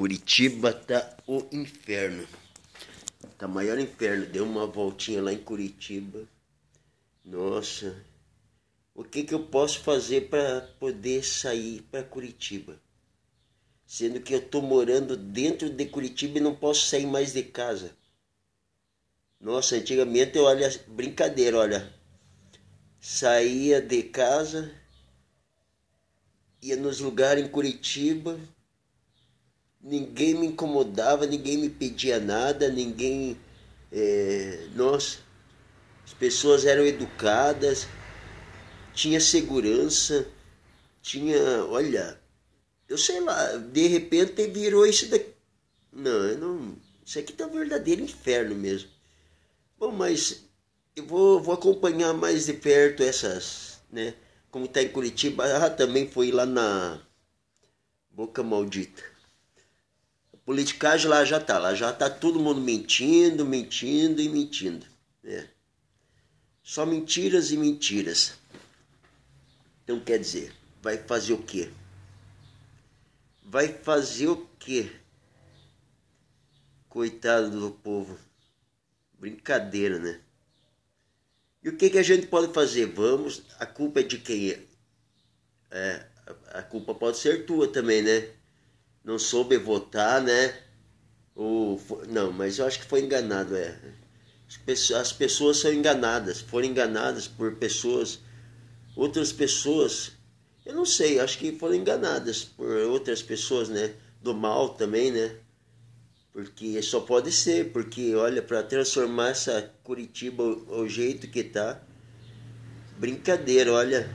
Curitiba tá o inferno. Tá maior inferno. Deu uma voltinha lá em Curitiba. Nossa. O que que eu posso fazer para poder sair para Curitiba? Sendo que eu tô morando dentro de Curitiba e não posso sair mais de casa. Nossa, antigamente eu olha, brincadeira, olha. Saía de casa, ia nos lugares em Curitiba, ninguém me incomodava, ninguém me pedia nada, ninguém. É, nossa, as pessoas eram educadas, tinha segurança, tinha. Olha, eu sei lá, de repente virou isso daqui. Não, não. Isso aqui tá um verdadeiro inferno mesmo. Bom, mas eu vou, vou acompanhar mais de perto essas, né? Como tá em Curitiba, ah, também foi lá na Boca Maldita. Politicagem lá já tá, lá já tá todo mundo mentindo, mentindo e mentindo. Né? Só mentiras e mentiras. Então quer dizer, vai fazer o quê? Vai fazer o quê? Coitado do povo. Brincadeira, né? E o que, que a gente pode fazer? Vamos, a culpa é de quem é. é a culpa pode ser tua também, né? não soube votar, né? Ou, não, mas eu acho que foi enganado, é. As pessoas são enganadas, foram enganadas por pessoas, outras pessoas, eu não sei, acho que foram enganadas por outras pessoas, né? Do mal também, né? Porque só pode ser, porque olha, para transformar essa Curitiba ao jeito que tá, brincadeira, olha,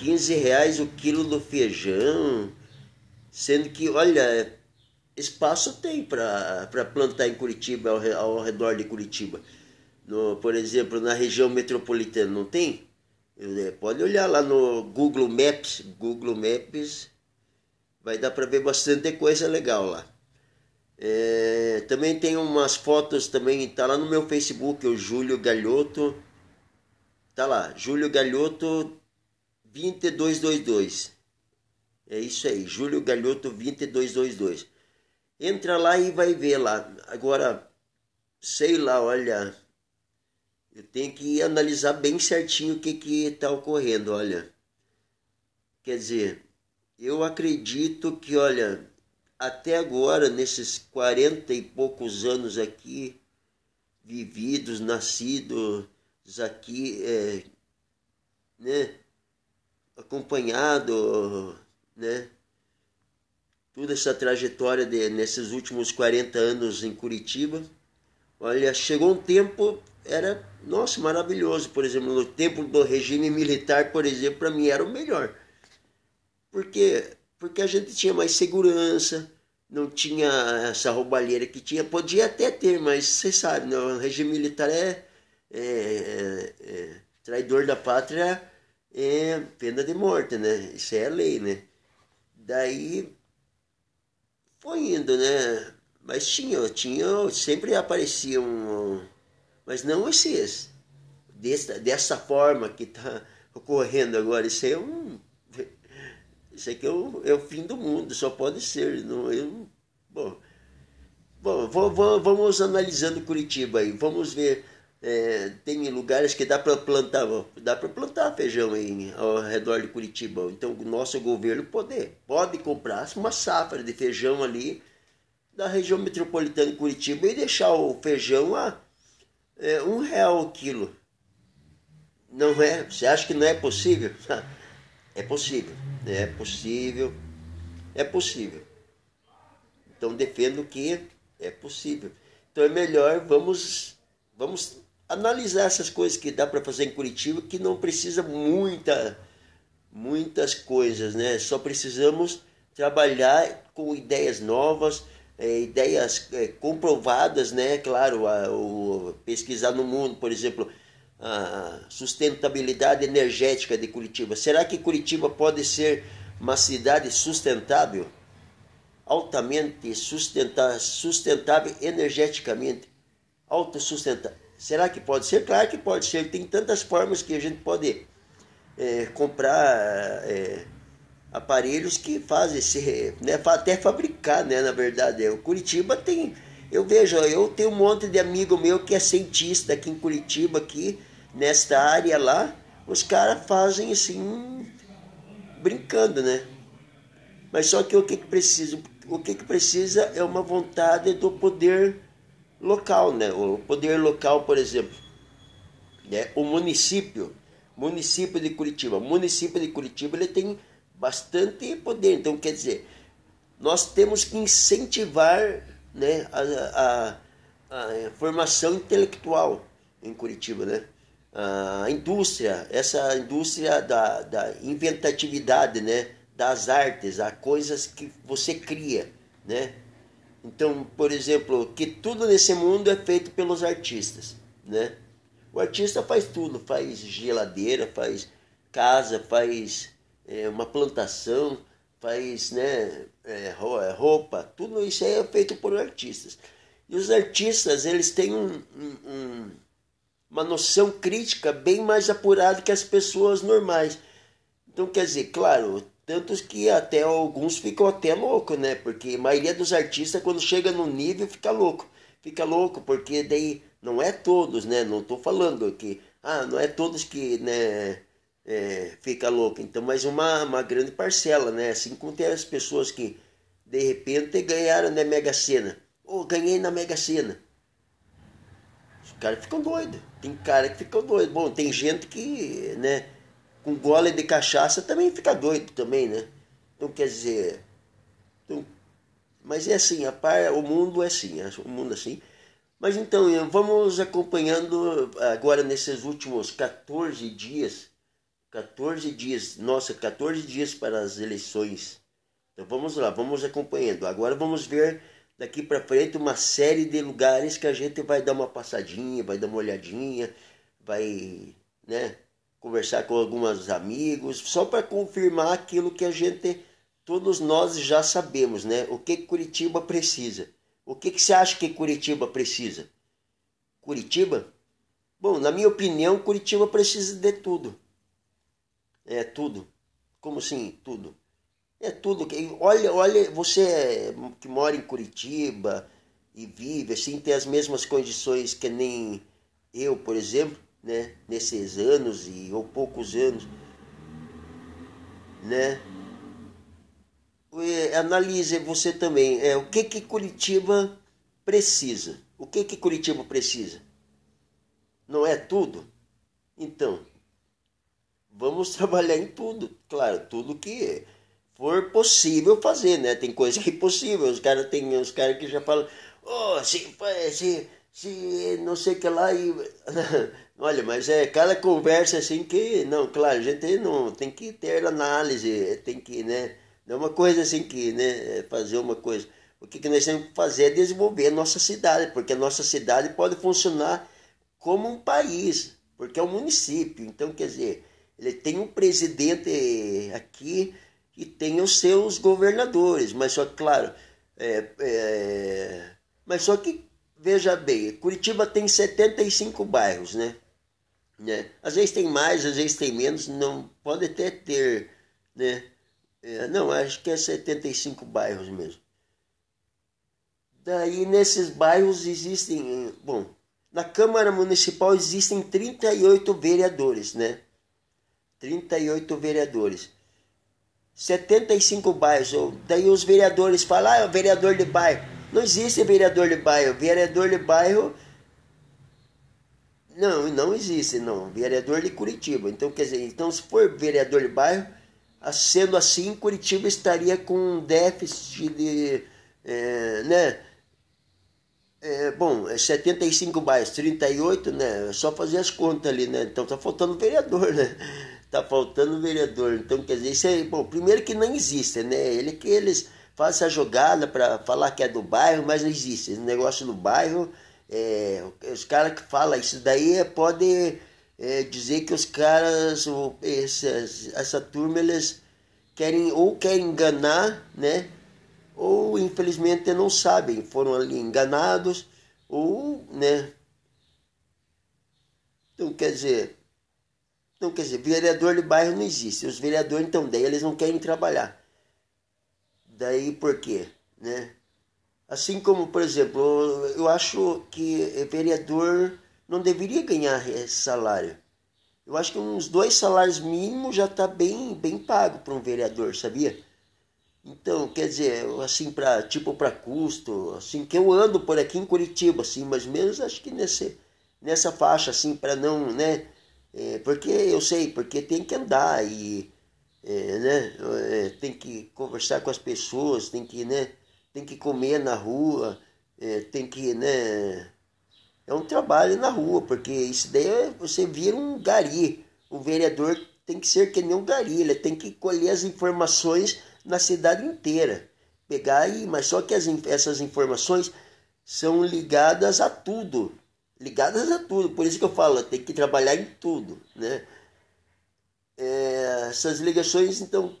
15 reais o quilo do feijão, Sendo que, olha, espaço tem para plantar em Curitiba, ao, ao redor de Curitiba. No, por exemplo, na região metropolitana, não tem? É, pode olhar lá no Google Maps, Google Maps, vai dar para ver bastante coisa legal lá. É, também tem umas fotos também, tá lá no meu Facebook, o Júlio Galhoto. Tá lá, Júlio Galhoto 2222. É isso aí, Júlio Galhoto 2222. Entra lá e vai ver lá. Agora, sei lá, olha, eu tenho que analisar bem certinho o que que está ocorrendo, olha. Quer dizer, eu acredito que, olha, até agora, nesses 40 e poucos anos aqui, vividos, nascidos aqui, é, né, acompanhado, né? Toda essa trajetória de, nesses últimos 40 anos em Curitiba. Olha, chegou um tempo, era, nossa, maravilhoso. Por exemplo, no tempo do regime militar, por exemplo, para mim era o melhor. Porque, porque a gente tinha mais segurança, não tinha essa roubalheira que tinha. Podia até ter, mas você sabe, né? o regime militar é, é, é, é traidor da pátria, é pena de morte, né? Isso é a lei, né? Daí foi indo, né? Mas tinha, tinha, sempre aparecia um. Mas não esses. Desta, dessa forma que está ocorrendo agora. Isso é um. Isso aqui é o, é o fim do mundo, só pode ser. Não, eu, bom, bom vamos analisando Curitiba aí. Vamos ver é, tem lugares que dá para plantar, dá para plantar feijão em, né, ao redor de Curitiba. Então o nosso governo poder, pode comprar uma safra de feijão ali da região metropolitana de Curitiba e deixar o feijão a é, um real o quilo. Não é? Você acha que não é possível? É possível, né, é possível, é possível. Então defendo que é possível. Então é melhor vamos vamos analisar essas coisas que dá para fazer em Curitiba, que não precisa muita, muitas coisas, né? Só precisamos trabalhar com ideias novas, é, ideias é, comprovadas, né? Claro, a, o, pesquisar no mundo, por exemplo, a sustentabilidade energética de Curitiba. Será que Curitiba pode ser uma cidade sustentável? Altamente sustenta, sustentável energeticamente, autossustentável. Será que pode ser? Claro que pode ser. Tem tantas formas que a gente pode é, comprar é, aparelhos que fazem esse, né, até fabricar, né? Na verdade, o Curitiba tem, eu vejo, eu tenho um monte de amigo meu que é cientista aqui em Curitiba, aqui nesta área lá, os caras fazem assim brincando, né? Mas só que o que, que precisa, o que, que precisa é uma vontade do poder local, né? O poder local, por exemplo, né? O município, município de Curitiba, o município de Curitiba ele tem bastante poder. Então quer dizer, nós temos que incentivar, né? A, a, a formação intelectual em Curitiba, né? A indústria, essa indústria da, da inventatividade, né? Das artes, as coisas que você cria, né? Então, por exemplo, que tudo nesse mundo é feito pelos artistas, né? O artista faz tudo, faz geladeira, faz casa, faz é, uma plantação, faz né, é, é roupa, tudo isso é feito por artistas. E os artistas, eles têm um, um, uma noção crítica bem mais apurada que as pessoas normais. Então, quer dizer, claro, Tantos que até alguns ficam até louco, né? Porque a maioria dos artistas, quando chega no nível, fica louco. Fica louco, porque daí não é todos, né? Não estou falando que, ah, não é todos que, né, é, fica louco. Então, mas uma, uma grande parcela, né? Assim como tem as pessoas que, de repente, ganharam na né, Mega Sena. Ou oh, ganhei na Mega Sena. Os caras ficam doidos. Tem cara que ficam doido Bom, tem gente que, né? com gole de cachaça também fica doido também, né? Então quer dizer. Então, mas é assim, a par, o mundo é assim, é, o mundo é assim. Mas então, vamos acompanhando agora nesses últimos 14 dias. 14 dias, nossa, 14 dias para as eleições. Então vamos lá, vamos acompanhando. Agora vamos ver daqui para frente uma série de lugares que a gente vai dar uma passadinha, vai dar uma olhadinha, vai, né, conversar com alguns amigos, só para confirmar aquilo que a gente, todos nós já sabemos, né? O que Curitiba precisa. O que, que você acha que Curitiba precisa? Curitiba? Bom, na minha opinião, Curitiba precisa de tudo. É tudo. Como assim, tudo? É tudo. Olha, olha, você que mora em Curitiba e vive assim, tem as mesmas condições que nem eu, por exemplo né, nesses anos e ou poucos anos, né? É, analise você também, é, o que que Curitiba precisa? O que que Curitiba precisa? Não é tudo? Então, vamos trabalhar em tudo, claro, tudo que for possível fazer, né? Tem coisa que é possível os caras tem os caras que já falam, oh, se, se se não sei que lá e olha mas é cada conversa assim que não claro a gente não tem que ter análise tem que né não é uma coisa assim que né é fazer uma coisa o que, que nós temos que fazer é desenvolver a nossa cidade porque a nossa cidade pode funcionar como um país porque é um município então quer dizer ele tem um presidente aqui e tem os seus governadores mas só claro é, é mas só que veja bem, Curitiba tem 75 bairros, né? né? Às vezes tem mais, às vezes tem menos, não pode até ter, né? É, não, acho que é 75 bairros mesmo. Daí nesses bairros existem, bom, na Câmara Municipal existem 38 vereadores, né? 38 vereadores. 75 bairros. Daí os vereadores falam, ah, é o vereador de bairro. Não existe vereador de bairro. Vereador de bairro. Não, não existe, não. Vereador de Curitiba. Então, quer dizer, então se for vereador de bairro, sendo assim, Curitiba estaria com um déficit de. É, né? É, bom, 75 é bairros, 38, né? É só fazer as contas ali, né? Então tá faltando vereador, né? Tá faltando vereador. Então, quer dizer, isso aí, bom, primeiro que não existe, né? Ele que eles faz a jogada para falar que é do bairro, mas não existe. Esse negócio do bairro, é, os caras que falam isso daí é, podem é, dizer que os caras, essa turma, eles querem ou querem enganar, né? Ou infelizmente não sabem, foram ali enganados, ou, né? Então quer dizer, então quer dizer, vereador de bairro não existe. Os vereadores então daí eles não querem trabalhar. Daí por quê? Né? Assim como, por exemplo, eu acho que vereador não deveria ganhar esse eh, salário. Eu acho que uns dois salários mínimos já está bem, bem pago para um vereador, sabia? Então, quer dizer, assim, pra, tipo para custo, assim, que eu ando por aqui em Curitiba, assim, mais ou menos, acho que nesse, nessa faixa, assim, para não, né? É, porque eu sei, porque tem que andar e é, né, é, tem que conversar com as pessoas, tem que, né, tem que comer na rua, é, tem que, né, é um trabalho na rua, porque isso daí é, você vira um gari. O vereador tem que ser que nem um gari, ele tem que colher as informações na cidade inteira. Pegar aí, mas só que as, essas informações são ligadas a tudo. Ligadas a tudo. Por isso que eu falo, tem que trabalhar em tudo, né? é, essas ligações, então.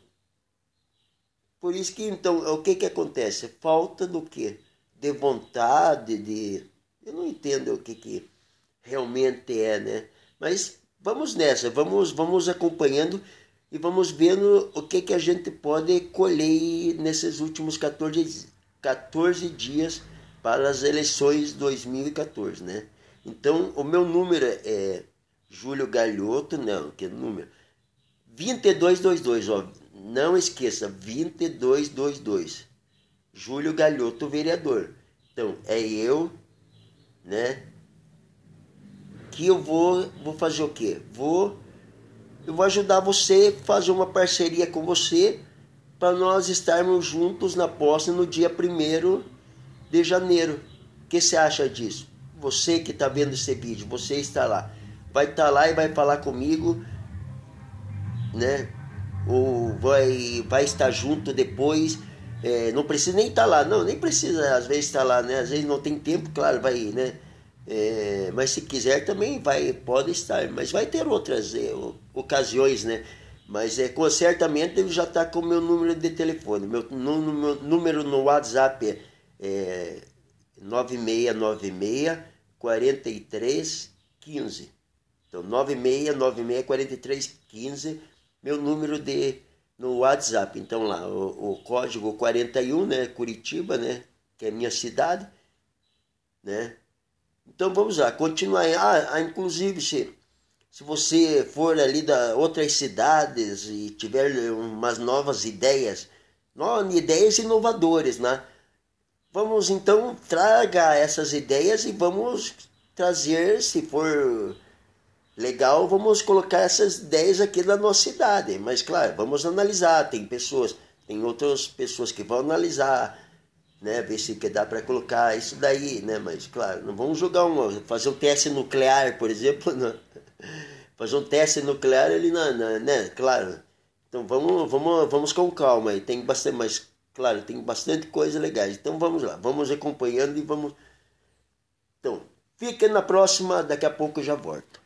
Por isso que, então, é o que que acontece? Falta do quê? De vontade, de... Eu não entendo o que que realmente é, né? Mas vamos nessa, vamos, vamos acompanhando e vamos vendo o que que a gente pode colher nesses últimos 14, 14 dias para as eleições 2014, né? Então, o meu número é Júlio Galhoto, não, que é número? 2222, ó. Não esqueça, 2222. Júlio Galhoto, vereador. Então, é eu, né? Que eu vou, vou fazer o quê? Vou eu vou ajudar você fazer uma parceria com você para nós estarmos juntos na posse no dia 1 de janeiro. O que você acha disso? Você que está vendo esse vídeo, você está lá. Vai estar tá lá e vai falar comigo né? Ou vai, vai estar junto depois. É, não precisa nem estar tá lá, não, nem precisa às vezes estar tá lá, né? Às vezes não tem tempo, claro, vai, né? É, mas se quiser também vai, pode estar, mas vai ter outras é, ocasiões, né? Mas é, com certamente já está com o meu número de telefone. Meu, no, meu número no WhatsApp é, 9696 é 4315. Então 9696 4315 meu número de no WhatsApp. Então lá, o, o código 41, né, Curitiba, né, que é minha cidade, né? Então vamos lá, continuar. Ah, ah, inclusive, se, se você for ali da outras cidades e tiver umas novas ideias, novas ideias inovadoras, né? Vamos então traga essas ideias e vamos trazer, se for Legal, vamos colocar essas 10 aqui na nossa cidade, mas claro, vamos analisar. Tem pessoas, tem outras pessoas que vão analisar, né? Ver se que dá para colocar isso daí, né? Mas claro, não vamos jogar um, fazer um teste nuclear, por exemplo, não. Né? fazer um teste nuclear ali, na, na, né? Claro. Então vamos, vamos, vamos com calma aí. Tem bastante, mas claro, tem bastante coisa legais. Então vamos lá, vamos acompanhando e vamos. Então, fiquem na próxima, daqui a pouco eu já volto.